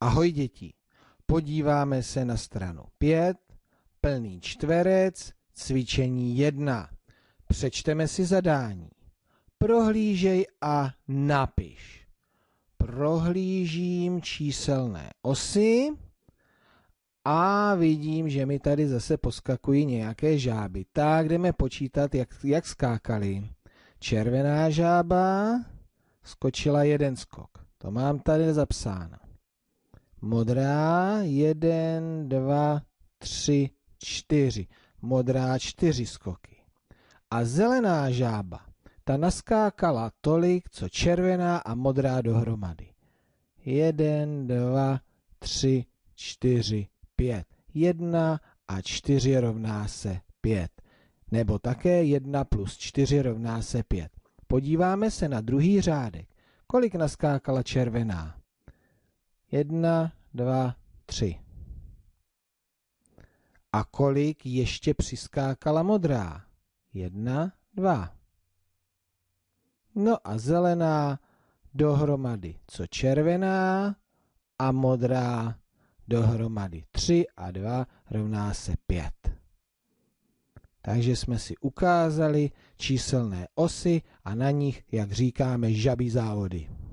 Ahoj děti, podíváme se na stranu 5, plný čtverec, cvičení 1. Přečteme si zadání. Prohlížej a napiš. Prohlížím číselné osy a vidím, že mi tady zase poskakují nějaké žáby. Tak jdeme počítat, jak, jak skákali. Červená žába skočila jeden skok. To mám tady zapsáno modrá, jeden, dva, tři, čtyři. Modrá čtyři skoky. A zelená žába, ta naskákala tolik, co červená a modrá dohromady. Jeden, dva, tři, čtyři, pět. Jedna a čtyři rovná se pět. Nebo také jedna plus čtyři rovná se pět. Podíváme se na druhý řádek. Kolik naskákala červená? Jedna, dva, tři. A kolik ještě přiskákala modrá? Jedna, dva. No a zelená dohromady, co červená a modrá dohromady 3 a 2 rovná se 5. Takže jsme si ukázali číselné osy a na nich, jak říkáme, žabí závody.